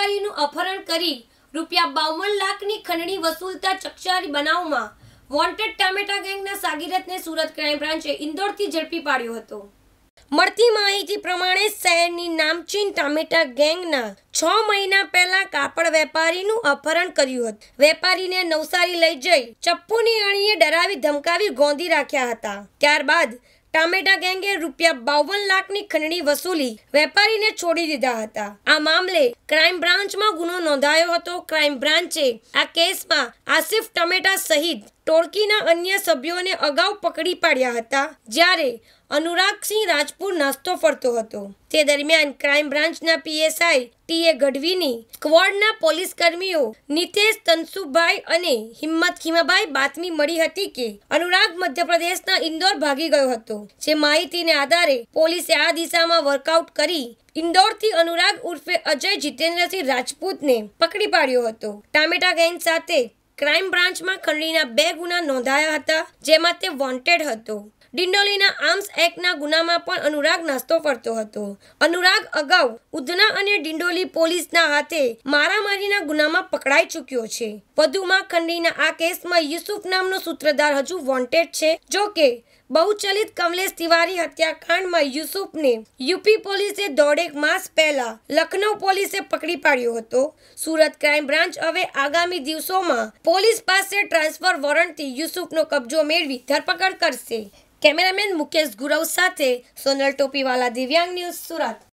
વેપારીનું અપહરણ કરી રૂપિયા બાવન લાખની ખંડણી વસૂલતા ચકચારી બનાવમાં વોન્ટેડ ટામેટા ગેંગના સાગીરથને સુરત ક્રાઇમ બ્રાન્ચે ઇન્દોરથી ઝડપી પાડ્યો હતો મળતી માહિતી પ્રમાણે શહેરની નામચીન ટામેટા ગેંગના છ મહિના પહેલા કાપડ વેપારીનું અપહરણ કર્યું હતું વેપારીને નવસારી લઈ જઈ ચપ્પુની અણીએ ડરાવી ધમકાવી ગોંધી રાખ્યા હતા ત્યારબાદ ટામેટા ગેંગે રૂપિયા બાવન લાખની ખંડણી વસૂલી વેપારીને છોડી દીધા હતા આ મામલે ક્રાઇમ બ્રાન્ચમાં ગુનો નોંધાયો હતો ક્રાઇમ બ્રાન્ચે આ કેસમાં આસિફ ટામેટા સહિત ટોળકીના અન્ય સભ્યોને અગાઉ પકડી પાડ્યા હતા જ્યારે અનુરાગસિંહ રાજપુર નાસ્તો ફરતો હતો તે દરમિયાન ક્રાઇમ બ્રાન્ચના પીએસઆઈ ટી એ ગઢવીની સ્ક્વોડના પોલીસ કર્મીઓ નિતેશ તનસુભાઈ અને હિંમત ખીમાભાઈ બાતમી મળી હતી કે અનુરાગ મધ્યપ્રદેશના ઇન્દોર ભાગી ગયો હતો જે માહિતીને આધારે પોલીસે આ દિશામાં વર્કઆઉટ કરી ઇન્દોરથી અનુરાગ ઉર્ફે અજય જીતેન્દ્રસિંહ રાજપૂતને પકડી પાડ્યો હતો ટામેટા ગેંગ સાથે ક્રાઇમ બ્રાન્ચમાં ખંડણીના બે ગુના નોંધાયા હતા જેમાં તે વોન્ટેડ હતો ડિંડોલીના આર્મ્સ એક્ટના ગુનામાં પણ અનુરાગ નાસ્તો ફરતો હતો અનુરાગ અગાઉ ઉધના અને ડિંડોલી પોલીસના હાથે મારામારીના ગુનામાં પકડાઈ ચૂક્યો છે વધુમાં ખંડીના આ કેસમાં યુસુફ નામનો સૂત્રધાર હજુ વોન્ટેડ છે જો કે બહુચલિત કમલેશ તિવારી હત્યાકાંડમાં યુસુફને યુપી પોલીસે દોઢેક માસ પહેલા લખનૌ પોલીસે પકડી પાડ્યો હતો સુરત ક્રાઇમ બ્રાન્ચ હવે આગામી દિવસોમાં પોલીસ પાસે ટ્રાન્સફર વોરંટથી યુસુફનો કબજો મેળવી ધરપકડ કરશે કેમેરામેન મુકેશ ગુરવ સાથે સોનલ ટોપીવાલા દિવ્યાંગ ન્યૂઝ સુરત